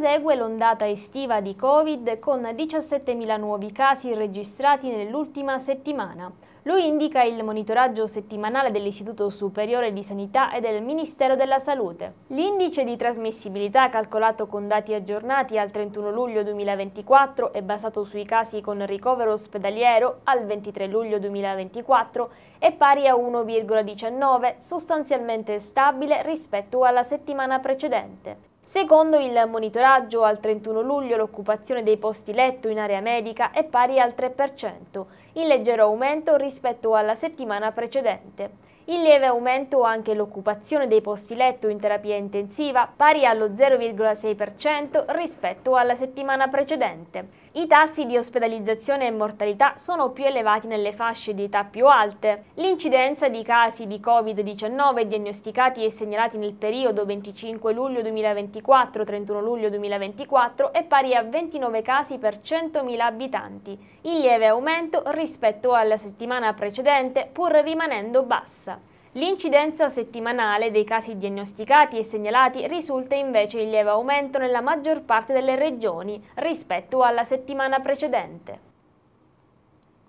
Prosegue l'ondata estiva di Covid con 17.000 nuovi casi registrati nell'ultima settimana. Lo indica il monitoraggio settimanale dell'Istituto Superiore di Sanità e del Ministero della Salute. L'indice di trasmissibilità calcolato con dati aggiornati al 31 luglio 2024 e basato sui casi con ricovero ospedaliero al 23 luglio 2024 è pari a 1,19, sostanzialmente stabile rispetto alla settimana precedente. Secondo il monitoraggio, al 31 luglio l'occupazione dei posti letto in area medica è pari al 3%, in leggero aumento rispetto alla settimana precedente. In lieve aumento anche l'occupazione dei posti letto in terapia intensiva, pari allo 0,6% rispetto alla settimana precedente. I tassi di ospedalizzazione e mortalità sono più elevati nelle fasce di età più alte. L'incidenza di casi di Covid-19 diagnosticati e segnalati nel periodo 25 luglio 2024-31 luglio 2024 è pari a 29 casi per 100.000 abitanti, in lieve aumento rispetto alla settimana precedente pur rimanendo bassa. L'incidenza settimanale dei casi diagnosticati e segnalati risulta invece in lieve aumento nella maggior parte delle regioni rispetto alla settimana precedente.